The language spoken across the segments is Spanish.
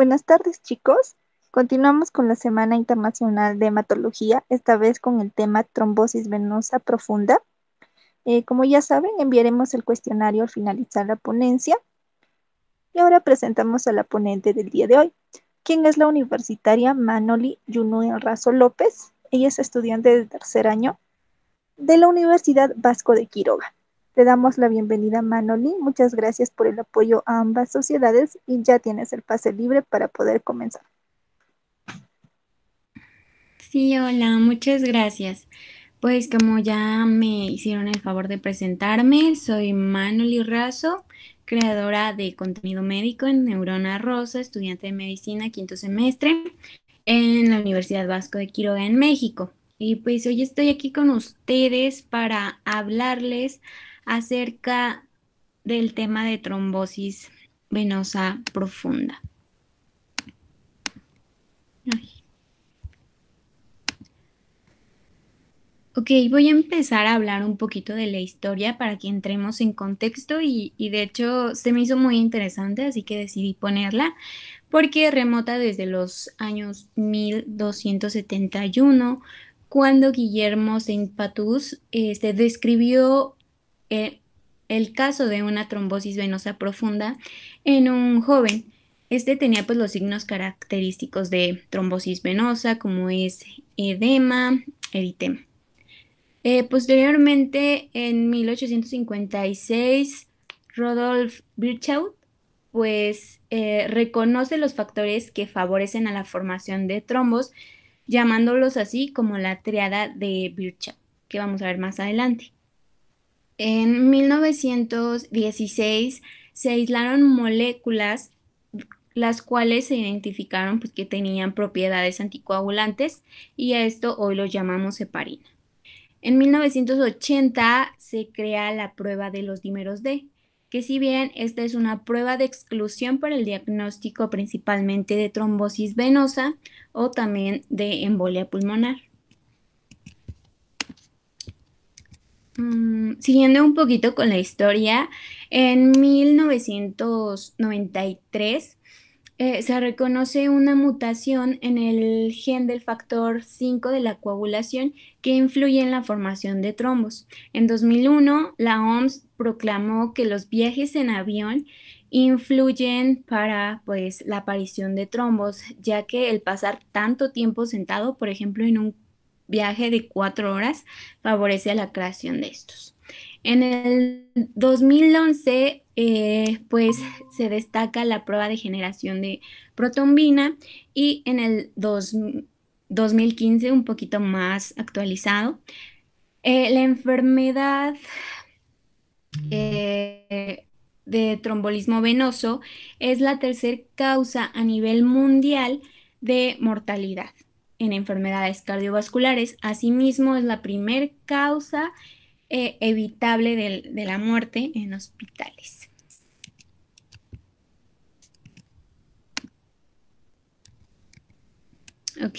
Buenas tardes, chicos. Continuamos con la Semana Internacional de Hematología, esta vez con el tema trombosis venosa profunda. Eh, como ya saben, enviaremos el cuestionario al finalizar la ponencia. Y ahora presentamos a la ponente del día de hoy, quien es la universitaria Manoli Yunuel Razo López. Ella es estudiante de tercer año de la Universidad Vasco de Quiroga. Te damos la bienvenida, Manoli. Muchas gracias por el apoyo a ambas sociedades y ya tienes el pase libre para poder comenzar. Sí, hola, muchas gracias. Pues como ya me hicieron el favor de presentarme, soy Manoli Razo, creadora de contenido médico en Neurona Rosa, estudiante de medicina quinto semestre en la Universidad Vasco de Quiroga en México. Y pues hoy estoy aquí con ustedes para hablarles acerca del tema de trombosis venosa profunda. Ok, voy a empezar a hablar un poquito de la historia para que entremos en contexto y, de hecho se me hizo muy interesante, así que decidí ponerla porque remota desde los años 1271, cuando Guillermo Saint Patús este, describió eh, el, caso de una trombosis venosa profunda en un joven. Este tenía pues los signos característicos de trombosis venosa, como es edema, eritema. Eh, posteriormente, en 1856, Rodolf Virchow pues eh, reconoce los factores que favorecen a la formación de trombos, llamándolos así como la triada de Virchow, que vamos a ver más adelante. En 1916 se aislaron moléculas las cuales se identificaron pues, que tenían propiedades anticoagulantes y a esto hoy lo llamamos heparina. En 1980 se crea la prueba de los dímeros D, que si bien esta es una prueba de exclusión para el diagnóstico principalmente de trombosis venosa o también de embolia pulmonar. Mm, siguiendo un poquito con la historia, en 1993 eh, se reconoce una mutación en el gen del factor 5 de la coagulación que influye en la formación de trombos. En 2001, la OMS proclamó que los viajes en avión influyen para pues, la aparición de trombos, ya que el pasar tanto tiempo sentado, por ejemplo, en un viaje de cuatro horas favorece la creación de estos. En el 2011, eh, pues se destaca la prueba de generación de protombina y en el 2015, un poquito más actualizado, eh, la enfermedad eh, de trombolismo venoso es la tercera causa a nivel mundial de mortalidad en enfermedades cardiovasculares. Asimismo, es la primer causa eh, evitable de, de la muerte en hospitales. Ok,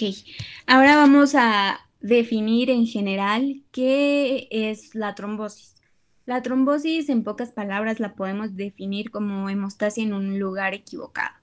ahora vamos a definir en general qué es la trombosis. La trombosis, en pocas palabras, la podemos definir como hemostasia en un lugar equivocado.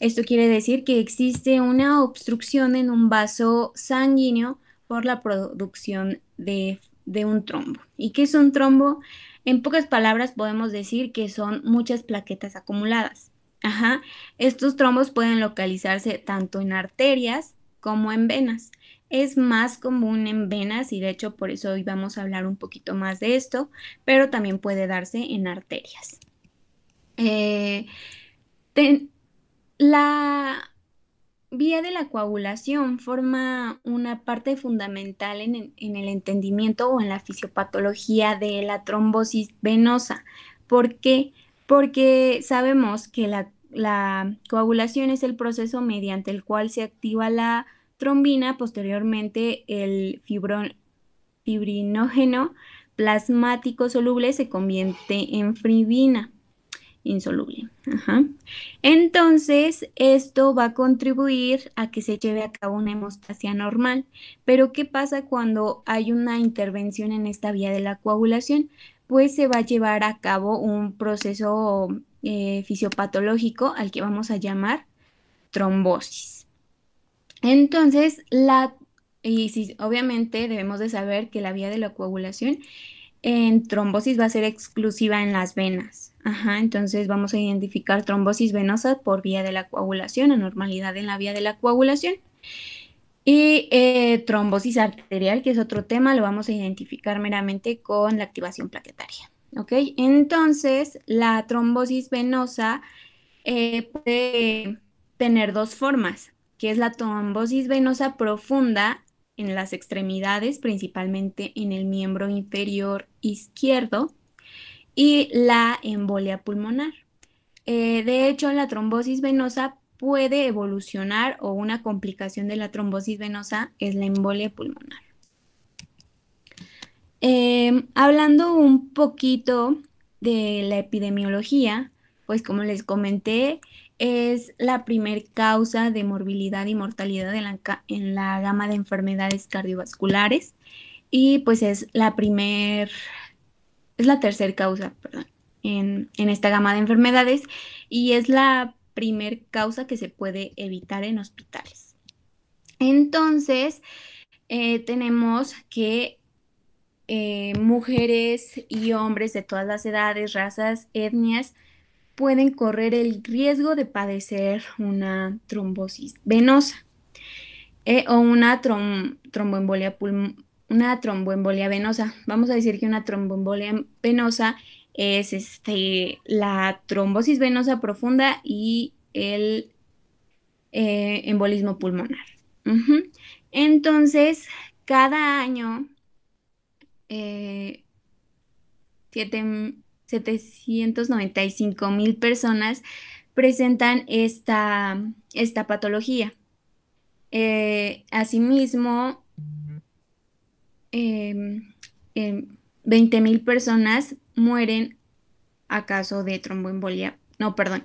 Esto quiere decir que existe una obstrucción en un vaso sanguíneo por la producción de, un trombo. ¿Y qué es un trombo? En pocas palabras podemos decir que son muchas plaquetas acumuladas. Ajá. Estos trombos pueden localizarse tanto en arterias como en venas. Es más común en venas y de hecho por eso hoy vamos a hablar un poquito más de esto, pero también puede darse en arterias. Eh, la vía de la coagulación forma una parte fundamental en, el entendimiento o en la fisiopatología de la trombosis venosa. ¿Por qué? Porque sabemos que la, coagulación es el proceso mediante el cual se activa la trombina, posteriormente el fibrinógeno plasmático soluble se convierte en fibrina insoluble. Entonces, esto va a contribuir a que se lleve a cabo una hemostasia normal. Pero, ¿qué pasa cuando hay una intervención en esta vía de la coagulación? Pues se va a llevar a cabo un proceso eh, fisiopatológico al que vamos a llamar trombosis. Entonces, la, obviamente debemos de saber que la vía de la coagulación en trombosis va a ser exclusiva en las venas, Ajá, entonces vamos a identificar trombosis venosa por vía de la coagulación, anormalidad en la vía de la coagulación. Y eh, trombosis arterial, que es otro tema, lo vamos a identificar meramente con la activación plaquetaria. ¿Ok? Entonces, la trombosis venosa eh, puede tener dos formas, que es la trombosis venosa profunda en las extremidades, principalmente en el miembro inferior izquierdo, y la embolia pulmonar. Eh, de hecho, la trombosis venosa puede evolucionar o una complicación de la trombosis venosa es la embolia pulmonar. Em, hablando un poquito de la epidemiología, pues como les comenté, es la primer causa de morbilidad y mortalidad en la, en la gama de enfermedades cardiovasculares y pues es la primer es la tercera causa, perdón, en, esta gama de enfermedades y es la primer causa que se puede evitar en hospitales. Entonces, eh, tenemos que eh, mujeres y hombres de todas las edades, razas, etnias, pueden correr el riesgo de padecer una trombosis venosa eh, o una tromboembolia pulmonar una tromboembolia venosa. Vamos a decir que una tromboembolia venosa es este, la trombosis venosa profunda y el eh, embolismo pulmonar. Entonces, cada año, 795 eh, mil personas presentan esta, esta patología. Eh, asimismo, eh, eh, 20.000 personas mueren a caso de tromboembolia, no, perdón,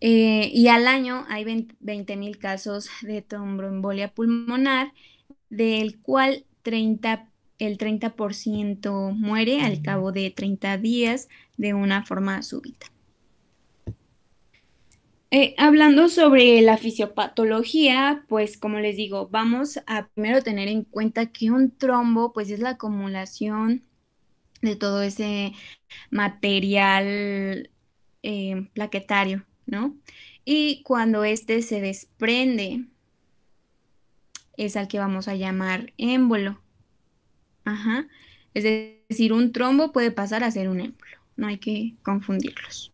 eh, y al año hay 20.000 mil casos de tromboembolia pulmonar, del cual el 30% muere al cabo de 30 días de una forma súbita. Eh, hablando sobre la fisiopatología, pues como les digo, vamos a primero tener en cuenta que un trombo pues es la acumulación de todo ese material eh, plaquetario, ¿no? Y cuando este se desprende, es al que vamos a llamar émbolo. Ajá. Es decir, un trombo puede pasar a ser un émbolo, no hay que confundirlos.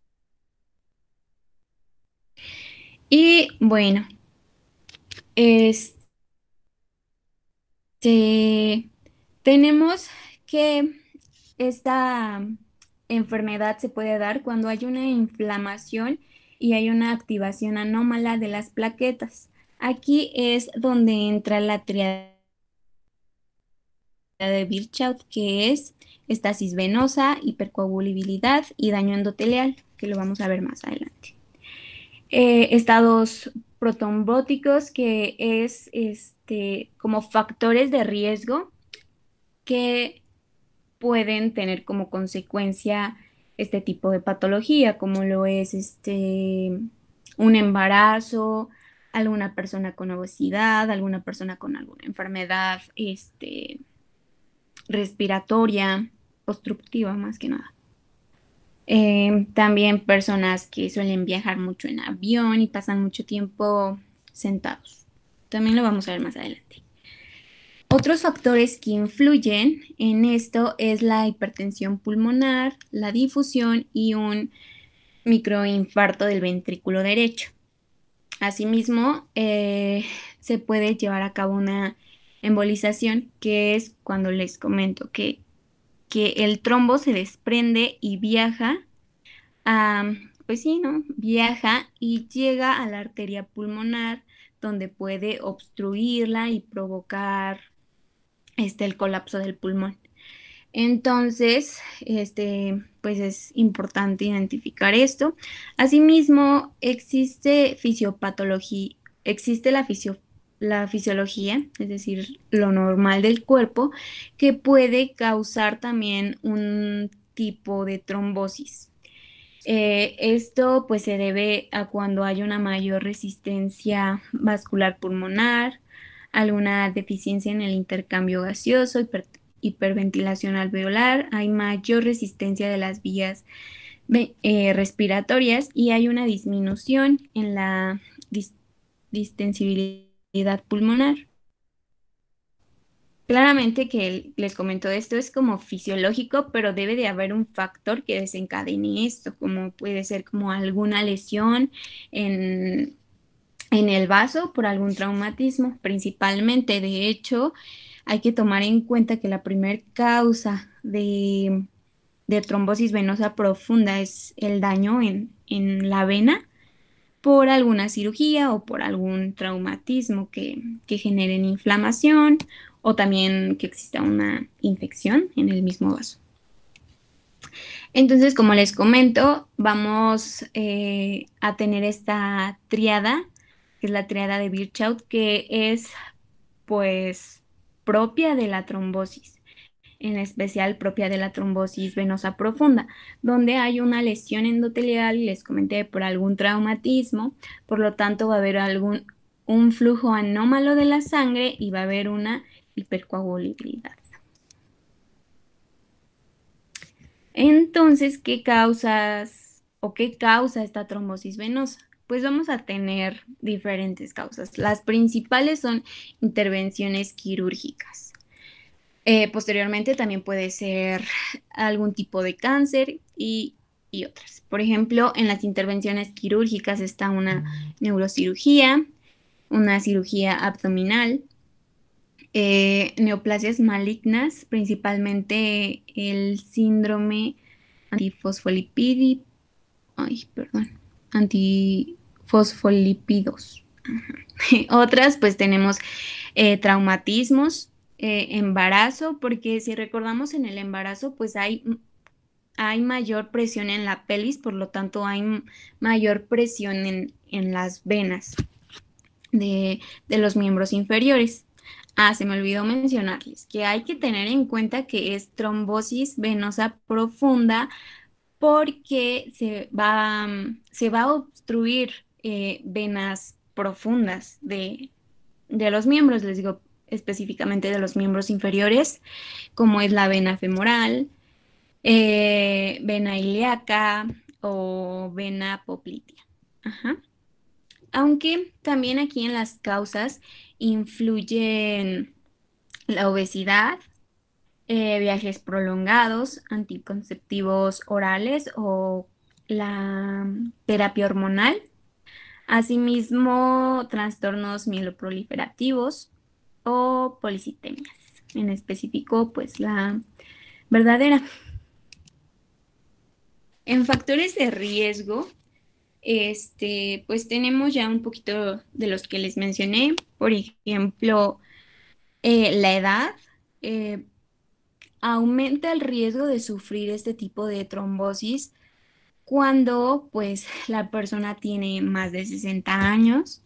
Y bueno, este, tenemos que esta enfermedad se puede dar cuando hay una inflamación y hay una activación anómala de las plaquetas. Aquí es donde entra la triada de Birchout, que es estasis venosa, hipercoagulabilidad y daño endotelial, que lo vamos a ver más adelante. Eh, estados protrombóticos, que es este, como factores de riesgo que pueden tener como consecuencia este tipo de patología, como lo es este, un embarazo, alguna persona con obesidad, alguna persona con alguna enfermedad este, respiratoria, obstructiva más que nada. Em, también personas que suelen viajar mucho en avión y pasan mucho tiempo sentados. También lo vamos a ver más adelante. Otros factores que influyen en esto es la hipertensión pulmonar, la difusión y un microinfarto del ventrículo derecho. Asimismo, eh, se puede llevar a cabo una embolización, que es cuando les comento que que el trombo se desprende y viaja, a, pues sí, ¿no? Viaja y llega a la arteria pulmonar, donde puede obstruirla y provocar este, el colapso del pulmón. Entonces, este, pues es importante identificar esto. Asimismo, existe fisiopatología, existe la fisiopatología la fisiología, es decir, lo normal del cuerpo, que puede causar también un tipo de trombosis. Eh, esto pues se debe a cuando hay una mayor resistencia vascular pulmonar, alguna deficiencia en el intercambio gaseoso, hiperventilación alveolar, hay mayor resistencia de las vías eh, respiratorias y hay una disminución en la distensibilidad pulmonar. Claramente que les comento esto es como fisiológico, pero debe de haber un factor que desencadene esto, como puede ser como alguna lesión en, en el vaso por algún traumatismo principalmente. De hecho, hay que tomar en cuenta que la primer causa de, de trombosis venosa profunda es el daño en, en la vena por alguna cirugía o por algún traumatismo que, generen inflamación o también que exista una infección en el mismo vaso. Entonces, como les comento, vamos eh, a tener esta triada, que es la triada de Birchout, que es pues propia de la trombosis en especial propia de la trombosis venosa profunda, donde hay una lesión endotelial, les comenté, por algún traumatismo, por lo tanto va a haber algún un flujo anómalo de la sangre y va a haber una hipercoagulabilidad. Entonces, ¿qué causas o qué causa esta trombosis venosa? Pues vamos a tener diferentes causas. Las principales son intervenciones quirúrgicas. Eh, posteriormente también puede ser algún tipo de cáncer y, otras. Por ejemplo, en las intervenciones quirúrgicas está una neurocirugía, una cirugía abdominal, eh, neoplasias malignas, principalmente el síndrome antifosfolipidi, ay, perdón, antifosfolipidos. Otras, pues tenemos eh, traumatismos, eh, embarazo, porque si recordamos en el embarazo, pues hay, hay mayor presión en la pelvis, por lo tanto hay mayor presión en, las venas de, los miembros inferiores. Ah, se me olvidó mencionarles que hay que tener en cuenta que es trombosis venosa profunda porque se va, se va a obstruir eh, venas profundas de, los miembros. Les digo, específicamente de los miembros inferiores, como es la vena femoral, eh, vena ilíaca o vena poplitea. Aunque también aquí en las causas influyen la obesidad, eh, viajes prolongados, anticonceptivos orales o la terapia hormonal, asimismo trastornos mieloproliferativos, o policitemias, en específico pues la verdadera. En factores de riesgo, este, pues tenemos ya un poquito de los que les mencioné, por ejemplo, eh, la edad eh, aumenta el riesgo de sufrir este tipo de trombosis cuando pues la persona tiene más de 60 años.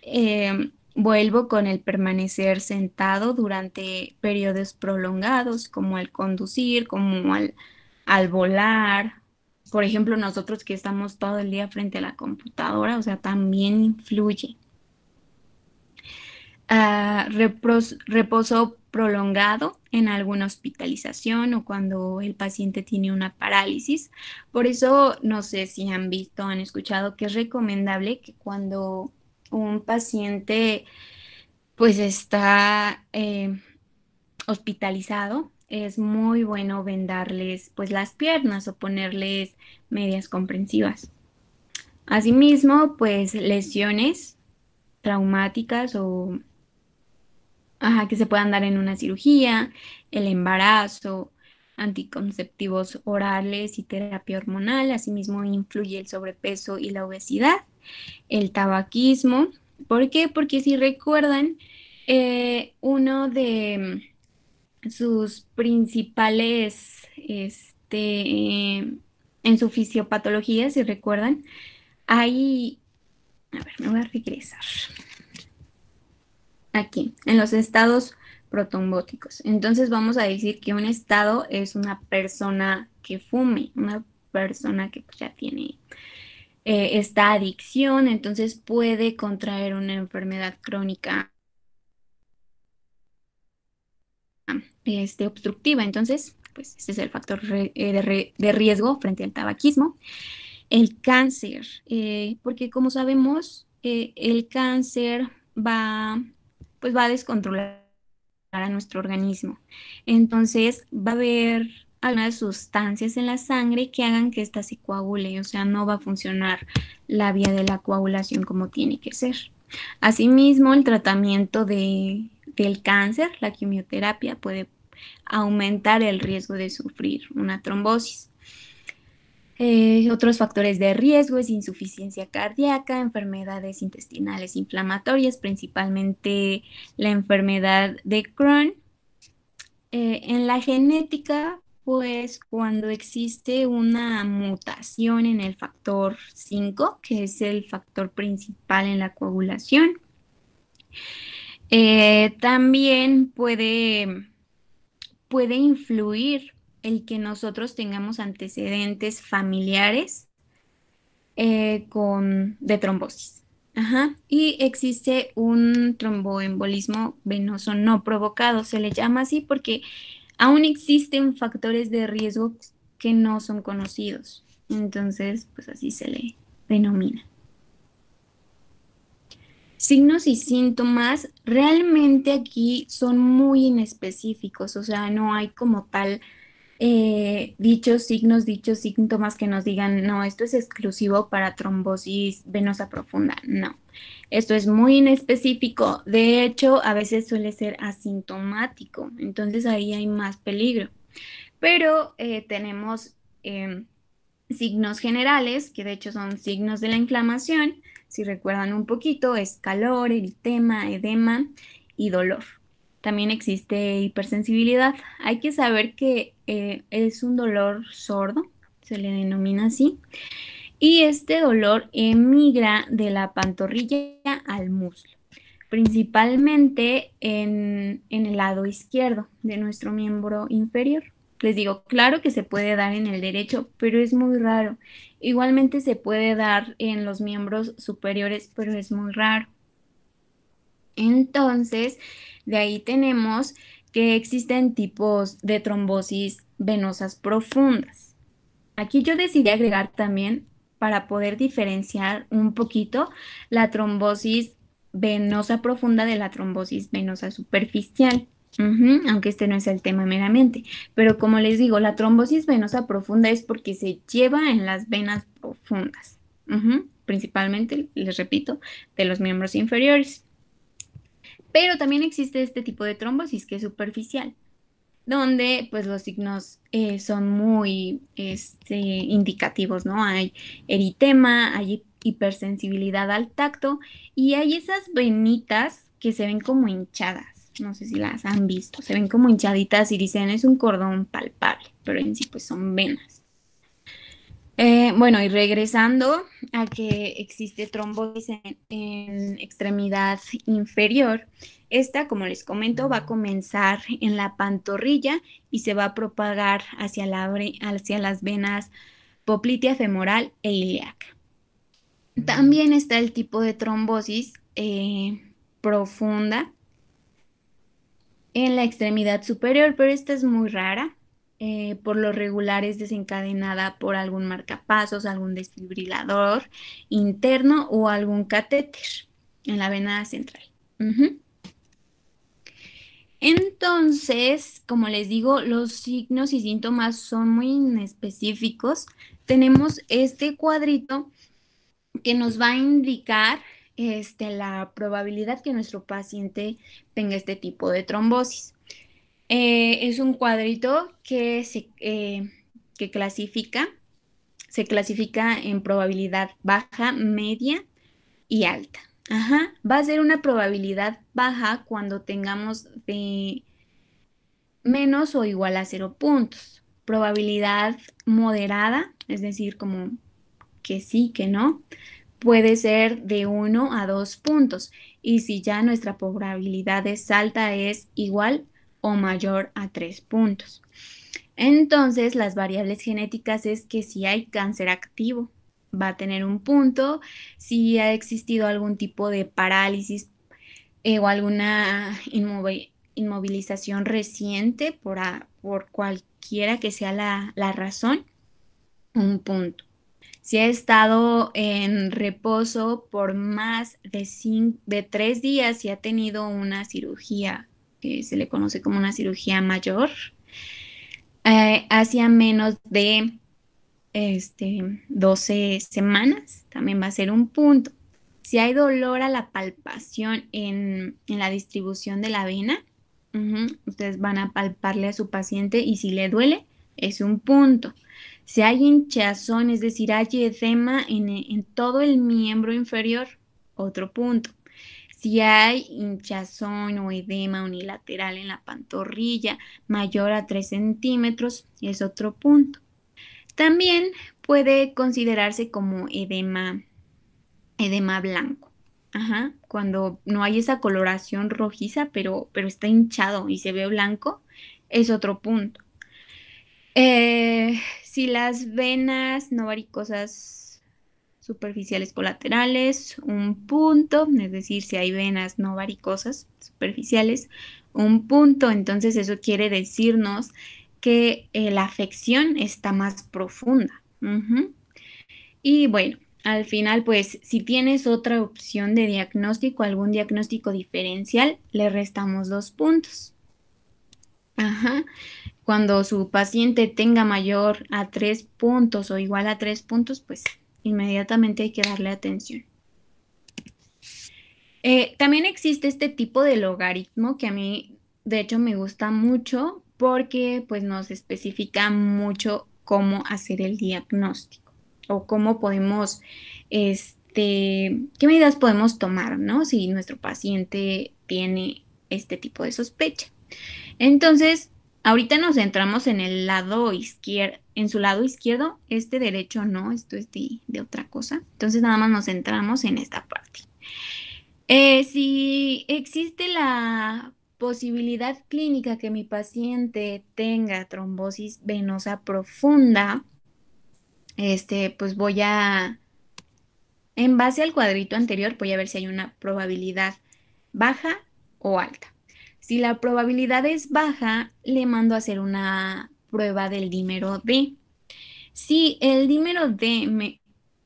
Eh, Vuelvo con el permanecer sentado durante periodos prolongados, como al conducir, como al, al volar. Por ejemplo, nosotros que estamos todo el día frente a la computadora, o sea, también influye. Ah, reposo prolongado en alguna hospitalización o cuando el paciente tiene una parálisis. Por eso, no sé si han visto, han escuchado que es recomendable que cuando un paciente pues está eh, hospitalizado, es muy bueno vendarles pues las piernas o ponerles medias comprensivas. Asimismo, pues lesiones traumáticas o que se puedan dar en una cirugía, el embarazo, anticonceptivos orales y terapia hormonal, asimismo influye el sobrepeso y la obesidad el tabaquismo. ¿Por qué? Porque si recuerdan, eh, uno de mm, sus principales, este, en su fisiopatología, si recuerdan, hay, a ver, me voy a regresar, aquí, en los estados protombóticos. Entonces vamos a decir que un estado es una persona que fume, una persona que ya tiene eh, esta adicción, entonces puede contraer una enfermedad crónica este, obstructiva. Entonces, pues este es el factor eh, de, riesgo frente al tabaquismo. El cáncer, eh, porque como sabemos, el cáncer va, pues va a descontrolar a nuestro organismo. Entonces, va a haber algunas sustancias en la sangre que hagan que ésta se coagule, o sea, no va a funcionar la vía de la coagulación como tiene que ser. Asimismo, el tratamiento de, del cáncer, la quimioterapia, puede aumentar el riesgo de sufrir una trombosis. Eh, otros factores de riesgo es insuficiencia cardíaca, enfermedades intestinales inflamatorias, principalmente la enfermedad de Crohn. Eh, en la genética pues cuando existe una mutación en el factor 5, que es el factor principal en la coagulación. Eh, también puede, puede influir el que nosotros tengamos antecedentes familiares eh, con, de trombosis. Y existe un tromboembolismo venoso no provocado, se le llama así porque aún existen factores de riesgo que no son conocidos. Entonces, pues así se le denomina. Signos y síntomas realmente aquí son muy inespecíficos, o sea, no hay como tal eh, dichos signos, dichos síntomas que nos digan, no, esto es exclusivo para trombosis venosa profunda. No, esto es muy inespecífico. De hecho, a veces suele ser asintomático, entonces ahí hay más peligro. Pero eh, tenemos em, signos generales, que de hecho son signos de la inflamación. Si recuerdan un poquito, es calor, eritema, edema y dolor también existe hipersensibilidad. Hay que saber que eh, es un dolor sordo, se le denomina así, y este dolor emigra de la pantorrilla al muslo, principalmente en el lado izquierdo de nuestro miembro inferior. Les digo, claro que se puede dar en el derecho, pero es muy raro. Igualmente se puede dar en los miembros superiores, pero es muy raro. Entonces, de ahí tenemos que existen tipos de trombosis venosas profundas. Aquí yo decidí agregar también para poder diferenciar un poquito la trombosis venosa profunda de la trombosis venosa superficial. aunque este no es el tema meramente, pero como les digo, la trombosis venosa profunda es porque se lleva en las venas profundas, principalmente, les repito, de los miembros inferiores. Pero también existe este tipo de trombosis que es superficial, donde pues los signos eh, son muy este, indicativos, ¿no? Hay eritema, hay hipersensibilidad al tacto y hay esas venitas que se ven como hinchadas. No sé si las han visto, se ven como hinchaditas y dicen es un cordón palpable, pero en sí pues son venas. Eh, bueno, y regresando a que existe trombosis en, extremidad inferior, esta, como les comento, va a comenzar en la pantorrilla y se va a propagar hacia, las venas poplitea femoral e ilíaca. También está el tipo de trombosis eh, profunda en la extremidad superior, pero esta es muy rara. Eh, por lo regular es desencadenada por algún marcapasos, algún desfibrilador interno o algún catéter en la vena central. Entonces, como les digo, los signos y síntomas son muy específicos. Tenemos este cuadrito que nos va a indicar este, la probabilidad que nuestro paciente tenga este tipo de trombosis. Eh, es un cuadrito que se eh, que clasifica, se clasifica en probabilidad baja, media y alta. Ajá. Va a ser una probabilidad baja cuando tengamos de menos o igual a cero puntos. Probabilidad moderada, es decir, como que sí, que no, puede ser de 1 a 2 puntos. Y si ya nuestra probabilidad es alta, es igual a o mayor a tres puntos. Entonces, las variables genéticas es que si hay cáncer activo, va a tener un punto, si ha existido algún tipo de parálisis eh, o alguna inmovilización reciente por, por, cualquiera que sea la, razón, un punto. Si ha estado en reposo por más de, de tres días, y ha tenido una cirugía que se le conoce como una cirugía mayor, eh, hacia menos de este, 12 semanas, también va a ser un punto. Si hay dolor a la palpación en, la distribución de la vena, ustedes van a palparle a su paciente y si le duele, es un punto. Si hay hinchazón, es decir, hay edema en todo el miembro inferior, otro punto. Si hay hinchazón o edema unilateral en la pantorrilla mayor a 3 centímetros, es otro punto. También puede considerarse como edema, edema blanco. Ajá, cuando no hay esa coloración rojiza, pero, pero está hinchado y se ve blanco, es otro punto. Eh, si las venas no varicosas superficiales colaterales, un punto, es decir, si hay venas no varicosas superficiales, un punto, entonces eso quiere decirnos que eh, la afección está más profunda. Y bueno, al final, pues si tienes otra opción de diagnóstico, algún diagnóstico diferencial, le restamos dos puntos. Ajá. Cuando su paciente tenga mayor a tres puntos o igual a tres puntos, pues inmediatamente hay que darle atención. Eh, también existe este tipo de logaritmo que a mí, de hecho, me gusta mucho porque pues, nos especifica mucho cómo hacer el diagnóstico o cómo podemos, este, qué medidas podemos tomar, ¿no? Si nuestro paciente tiene este tipo de sospecha. Entonces, Ahorita nos centramos en el lado izquierdo, en su lado izquierdo, este derecho no, esto es de, otra cosa. Entonces nada más nos centramos en esta parte. Eh, si existe la posibilidad clínica que mi paciente tenga trombosis venosa profunda, este, pues voy a, en base al cuadrito anterior, voy a ver si hay una probabilidad baja o alta. Si la probabilidad es baja, le mando a hacer una prueba del dímero D. Si el dímero D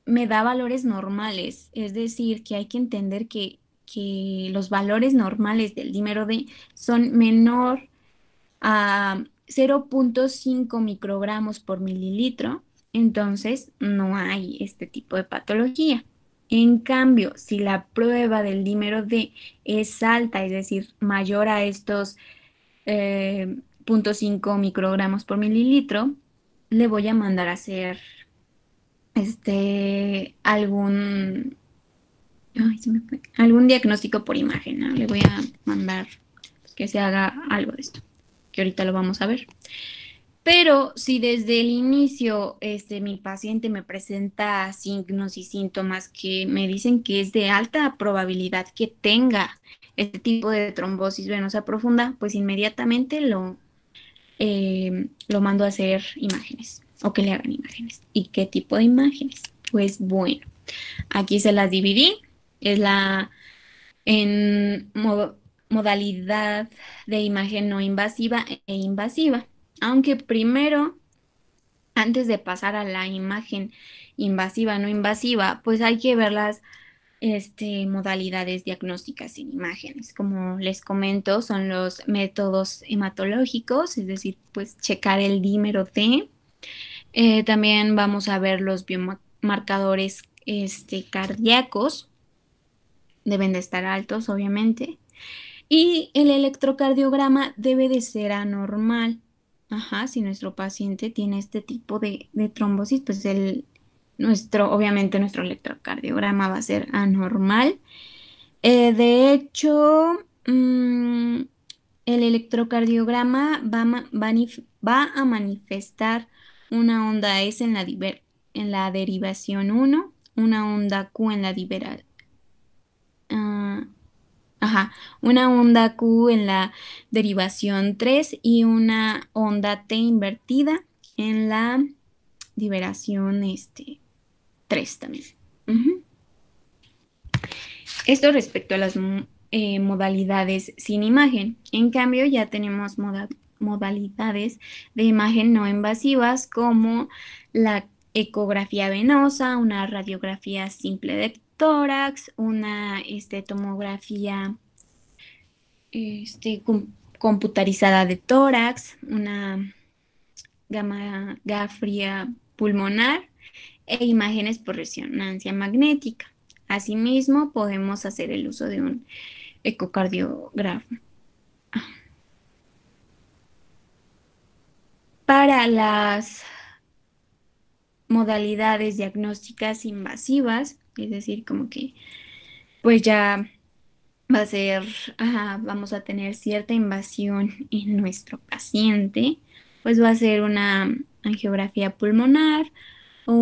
me, da valores normales, es decir, que hay que entender que, que los valores normales del dímero D son menor a 0.5 microgramos por mililitro, entonces no hay este tipo de patología. En cambio, si la prueba del dímero D es alta, es decir, mayor a estos 0.5 eh, microgramos por mililitro, le voy a mandar a hacer este algún algún diagnóstico por imagen. Le voy a mandar que se haga algo de esto, que ahorita lo vamos a ver. Pero si desde el inicio este, mi paciente me presenta signos y síntomas que me dicen que es de alta probabilidad que tenga este tipo de trombosis venosa profunda, pues inmediatamente lo, eh, lo mando a hacer imágenes o que le hagan imágenes. ¿Y qué tipo de imágenes? Pues bueno, aquí se las dividí. Es la en modalidad de imagen no invasiva e invasiva aunque primero, antes de pasar a la imagen invasiva, no invasiva, pues hay que ver las este, modalidades diagnósticas en imágenes. Como les comento, son los métodos hematológicos, es decir, pues checar el dímero T. Eh, también vamos a ver los biomarcadores este, cardíacos, deben de estar altos, obviamente. Y el electrocardiograma debe de ser anormal. Ajá, si nuestro paciente tiene este tipo de, trombosis, pues nuestro, obviamente nuestro electrocardiograma va a ser anormal. Eh, de hecho, mm, el electrocardiograma va, a manifestar una onda S en la, derivación 1, una onda Q en la, libera, ah, Ajá, una onda Q en la derivación 3 y una onda T invertida en la liberación este, 3 también. Esto respecto a las mm, eh, modalidades sin imagen. En cambio, ya tenemos modalidades de imagen no invasivas como la ecografía venosa, una radiografía simple de tórax, una este, tomografía este, computarizada de tórax, una gama gafría pulmonar e imágenes por resonancia magnética. Asimismo, podemos hacer el uso de un ecocardiograma. Para las modalidades diagnósticas invasivas, es decir, como que pues ya va a ser, vamos a tener cierta invasión en nuestro paciente, pues va a ser una angiografía pulmonar o,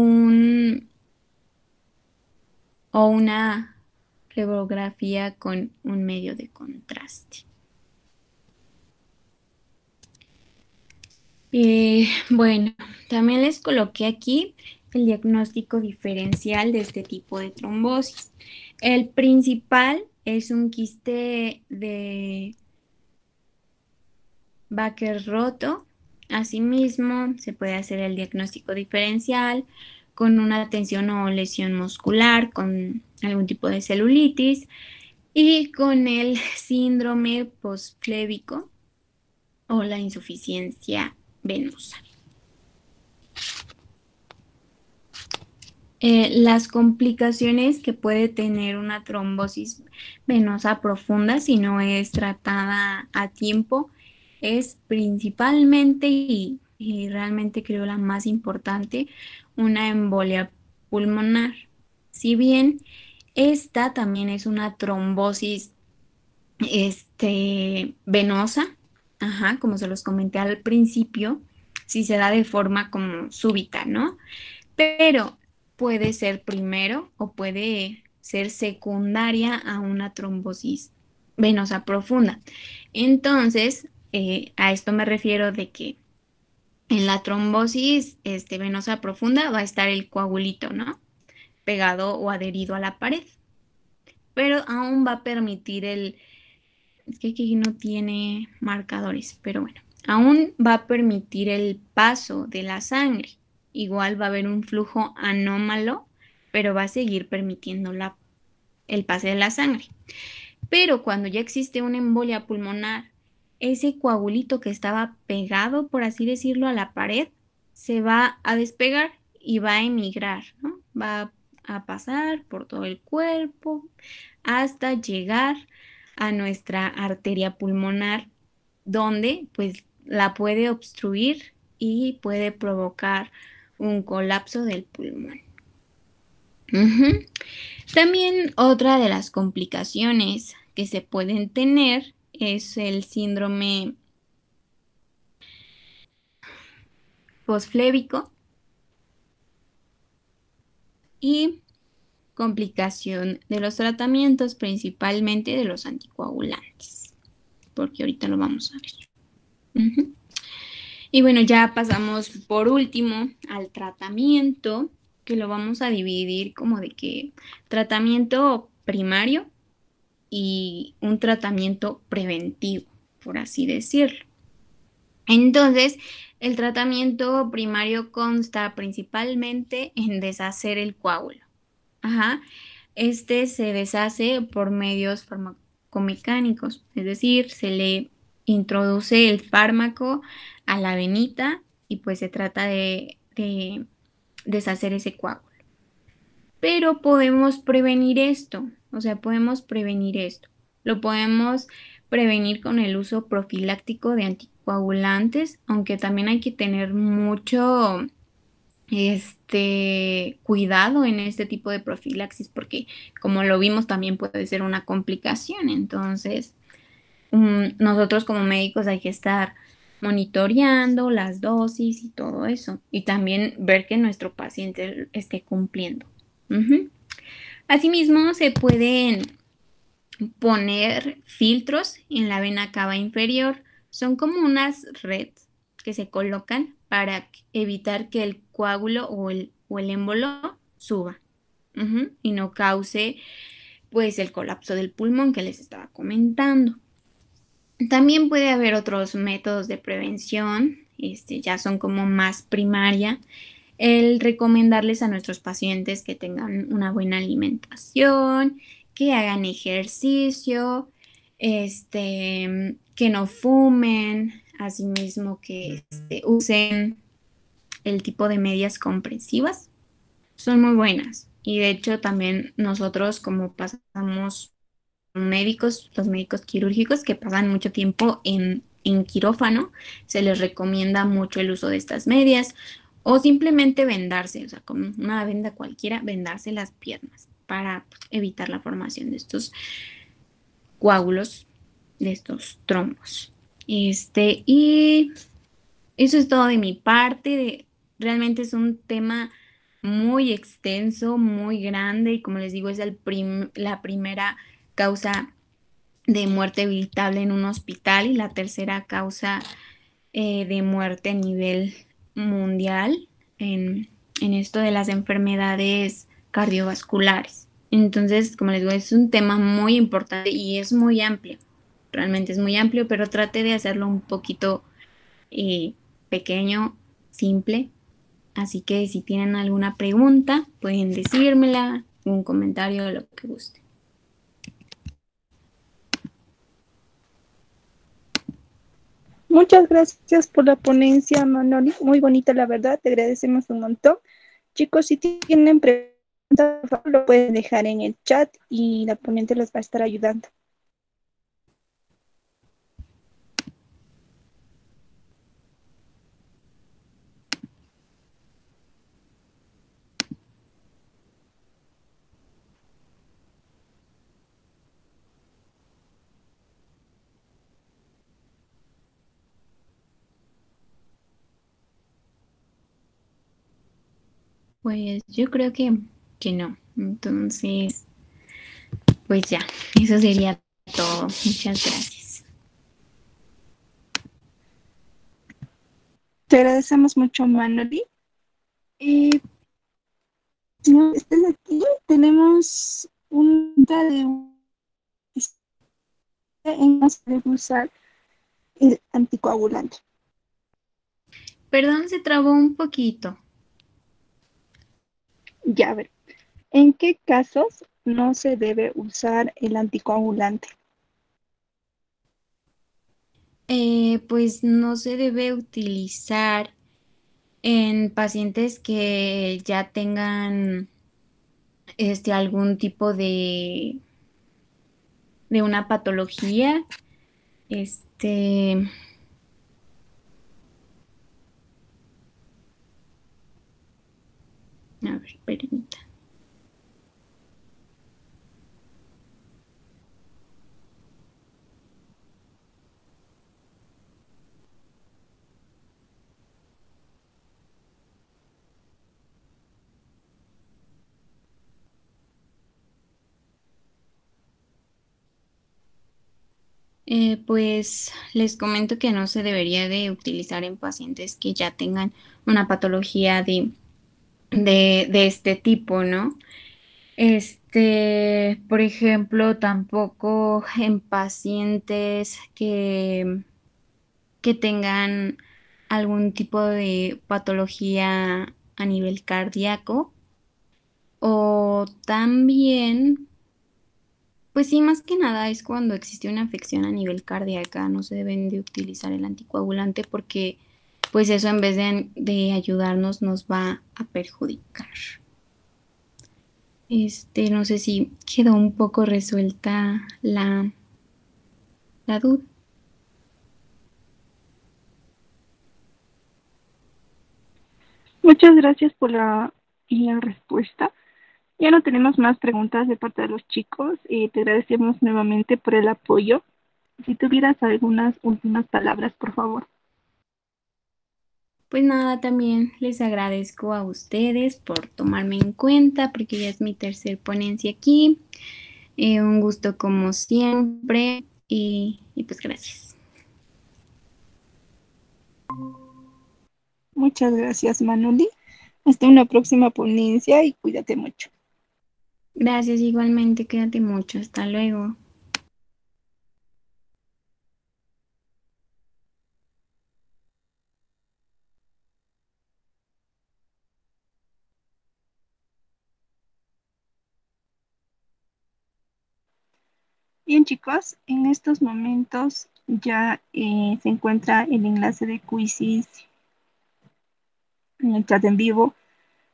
una radiografía con un medio de contraste. Eh, bueno, también les coloqué aquí el diagnóstico diferencial de este tipo de trombosis. El principal es un quiste de Baker roto. Asimismo, se puede hacer el diagnóstico diferencial con una tensión o lesión muscular, con algún tipo de celulitis y con el síndrome posflébico o la insuficiencia venosa. Eh, las complicaciones que puede tener una trombosis venosa profunda si no es tratada a tiempo es principalmente y, realmente creo la más importante una embolia pulmonar. Si bien esta también es una trombosis este, venosa, como se los comenté al principio, si se da de forma como súbita, ¿no? Pero puede ser primero o puede ser secundaria a una trombosis venosa profunda. Entonces, eh, a esto me refiero de que en la trombosis este, venosa profunda va a estar el coagulito, ¿no? Pegado o adherido a la pared. Pero aún va a permitir el... Es que aquí no tiene marcadores, pero bueno, aún va a permitir el paso de la sangre igual va a haber un flujo anómalo, pero va a seguir permitiendo la, el pase de la sangre. Pero cuando ya existe una embolia pulmonar, ese coagulito que estaba pegado, por así decirlo, a la pared, se va a despegar y va a emigrar, ¿no? Va a pasar por todo el cuerpo hasta llegar a nuestra arteria pulmonar, donde pues la puede obstruir y puede provocar un colapso del pulmón. También otra de las complicaciones que se pueden tener es el síndrome posflébico y complicación de los tratamientos, principalmente de los anticoagulantes, porque ahorita lo vamos a ver. Y bueno, ya pasamos por último al tratamiento, que lo vamos a dividir como de que tratamiento primario y un tratamiento preventivo, por así decirlo. Entonces, el tratamiento primario consta principalmente en deshacer el coágulo. Este se deshace por medios farmacomecánicos, es decir, se le introduce el fármaco a la venita y pues se trata de, deshacer ese coágulo. Pero podemos prevenir esto, o sea, podemos prevenir esto. Lo podemos prevenir con el uso profiláctico de anticoagulantes, aunque también hay que tener mucho este cuidado en este tipo de profilaxis porque como lo vimos también puede ser una complicación, entonces nosotros como médicos hay que estar monitoreando las dosis y todo eso. Y también ver que nuestro paciente esté cumpliendo. Asimismo, se pueden poner filtros en la vena cava inferior. Son como unas redes que se colocan para evitar que el coágulo o el, o émbolo suba y no cause pues el colapso del pulmón que les estaba comentando. También puede haber otros métodos de prevención, este, ya son como más primaria, el recomendarles a nuestros pacientes que tengan una buena alimentación, que hagan ejercicio, este, que no fumen, asimismo que este, usen el tipo de medias comprensivas. Son muy buenas y de hecho también nosotros como pasamos médicos, los médicos quirúrgicos que pasan mucho tiempo en, en quirófano, se les recomienda mucho el uso de estas medias o simplemente vendarse, o sea, con una venda cualquiera, vendarse las piernas para pues, evitar la formación de estos coágulos, de estos trombos. Este, y eso es todo de mi parte. realmente es un tema muy extenso, muy grande, y como les digo, es el la primera causa de muerte evitable en un hospital y la tercera causa eh, de muerte a nivel mundial en, esto de las enfermedades cardiovasculares. Entonces, como les digo, es un tema muy importante y es muy amplio. Realmente es muy amplio, pero trate de hacerlo un poquito eh, pequeño, simple. Así que si tienen alguna pregunta, pueden decírmela, un comentario, lo que guste. Muchas gracias por la ponencia, Manoli. Muy bonita, la verdad. Te agradecemos un montón. Chicos, si tienen preguntas, lo pueden dejar en el chat y la ponente los va a estar ayudando. Pues, yo creo que, no. Entonces, pues ya, eso sería todo. Muchas gracias. Te agradecemos mucho, Manoli. si no estás aquí, tenemos un de en usar el anticoagulante. Perdón, se trabó un poquito. Ya, ver, ¿En qué casos no se debe usar el anticoagulante? Eh, pues no se debe utilizar en pacientes que ya tengan este, algún tipo de, de una patología. Este, A ver, permita. Eh, pues les comento que no se debería de utilizar en pacientes que ya tengan una patología de de, este tipo, ¿no? Este, por ejemplo, tampoco en pacientes que, que tengan algún tipo de patología a nivel cardíaco o también pues sí, más que nada es cuando existe una afección a nivel cardíaca, no se deben de utilizar el anticoagulante porque pues eso en vez de, ayudarnos nos va a perjudicar. Este, no sé si quedó un poco resuelta la, la duda. Muchas gracias por la, la, respuesta. Ya no tenemos más preguntas de parte de los chicos y te agradecemos nuevamente por el apoyo. Si tuvieras algunas últimas palabras, por favor. Pues nada, también les agradezco a ustedes por tomarme en cuenta, porque ya es mi tercer ponencia aquí. Eh, un gusto como siempre y, y pues gracias. Muchas gracias, Manoli. Hasta una próxima ponencia y cuídate mucho. Gracias, igualmente, cuídate mucho. Hasta luego. chicos, en estos momentos ya eh, se encuentra el enlace de Quizzes en el chat en vivo.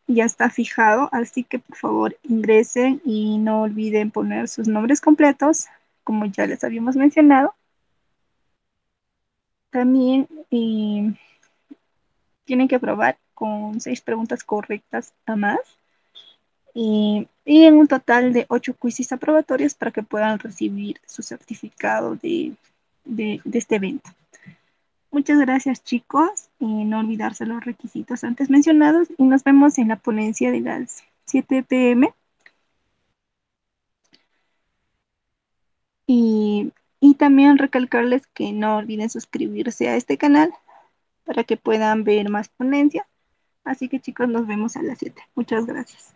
Ya está fijado, así que por favor ingresen y no olviden poner sus nombres completos, como ya les habíamos mencionado. También eh, tienen que probar con seis preguntas correctas a más y en un total de ocho quizzes aprobatorios para que puedan recibir su certificado de, este evento. Muchas gracias chicos, Y no olvidarse los requisitos antes mencionados y nos vemos en la ponencia de las 7 pm. Y, y también recalcarles que no olviden suscribirse a este canal para que puedan ver más ponencias. Así que chicos, nos vemos a las 7. Muchas gracias.